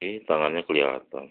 kaki, tangannya kelihatan.